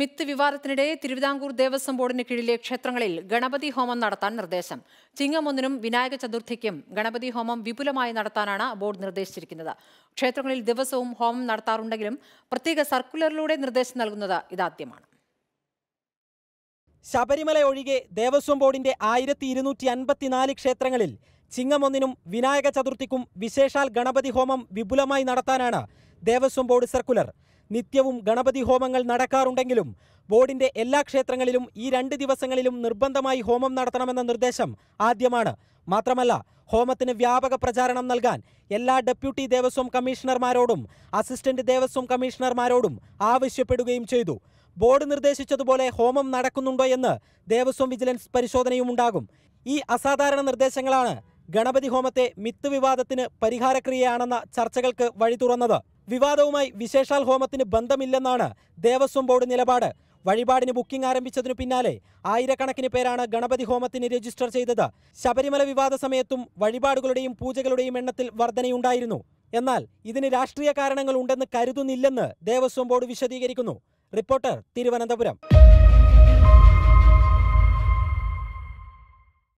myth വിവാദത്തിനിടെ Thiruvithamkoor Devaswom ബോർഡിന് കീഴിലെ ക്ഷേത്രങ്ങളിൽ ഗണപതി ഹോമം നടത്താൻ നിർദ്ദേശം ചിങ്ങമൊന്നിനും വിനായക ചതുർത്ഥിക്കും ഗണപതി ഹോമം വിപുലമായി നടത്താനാണ് ബോർഡ് നിർദ്ദേശിച്ചിരിക്കുന്നത് ക്ഷേത്രങ്ങളിൽ ദിവസവും ഹോമം നടത്താറുണ്ടെങ്കിലും പ്രത്യേക സർക്കുലറിലൂടെ നിർദ്ദേശം നൽകുന്നത് ഇതാദ്യമാണ് ശബരിമല ഒഴികെ ദേവസ്വം ബോർഡിന്റെ ആയിരത്തി ഇരുന്നൂറ്റി അൻപത്തിനാല് ക്ഷേത്രങ്ങളിൽ ചിങ്ങമൊന്നിനും വിനായക ചതുർത്ഥിക്കും വിശേഷാൽ ഗണപതി ഹോമം വിപുലമായി നടത്താനാണ് ദേവസ്വം ബോർഡ് സർക്കുലർ നിത്യവും ഗണപതി ഹോമങ്ങൾ നടക്കാറുണ്ടെങ്കിലും ബോർഡിന്റെ എല്ലാ ക്ഷേത്രങ്ങളിലും ഈ രണ്ട് ദിവസങ്ങളിലും നിർബന്ധമായി ഹോമം നടത്തണമെന്ന നിർദ്ദേശം ആദ്യമാണ് മാത്രമല്ല ഹോമത്തിന് വ്യാപക പ്രചാരണം നൽകാൻ എല്ലാ ഡെപ്യൂട്ടി ദേവസ്വം കമ്മീഷണർമാരോടും അസിസ്റ്റന്റ് ദേവസ്വം കമ്മീഷണർമാരോടും ആവശ്യപ്പെടുകയും ചെയ്തു ബോർഡ് നിർദ്ദേശിച്ചതുപോലെ ഹോമം നടക്കുന്നുണ്ടോ എന്ന് ദേവസ്വം വിജിലൻസ് പരിശോധനയും ഉണ്ടാകും ഈ അസാധാരണ നിർദ്ദേശങ്ങളാണ് ഗണപതി ഹോമത്തെ മിത്ത് വിവാദത്തിന് പരിഹാരക്രിയയാണെന്ന ചർച്ചകൾക്ക് വഴി തുറന്നത് വിവാദവുമായി വിശേഷാൽ ഹോമത്തിന് ബന്ധമില്ലെന്നാണ് ദേവസ്വം ബോർഡ് നിലപാട് വഴിപാടിന് ബുക്കിംഗ് ആരംഭിച്ചതിനു പിന്നാലെ ആയിരക്കണക്കിന് പേരാണ് ഗണപതി ഹോമത്തിന് രജിസ്റ്റർ ചെയ്തത് ശബരിമല വിവാദ സമയത്തും വഴിപാടുകളുടെയും പൂജകളുടെയും എണ്ണത്തിൽ വർധനയുണ്ടായിരുന്നു എന്നാൽ ഇതിന് രാഷ്ട്രീയ കാരണങ്ങൾ ഉണ്ടെന്ന് കരുതുന്നില്ലെന്ന് ദേവസ്വം ബോർഡ് വിശദീകരിക്കുന്നു റിപ്പോർട്ടർ തിരുവനന്തപുരം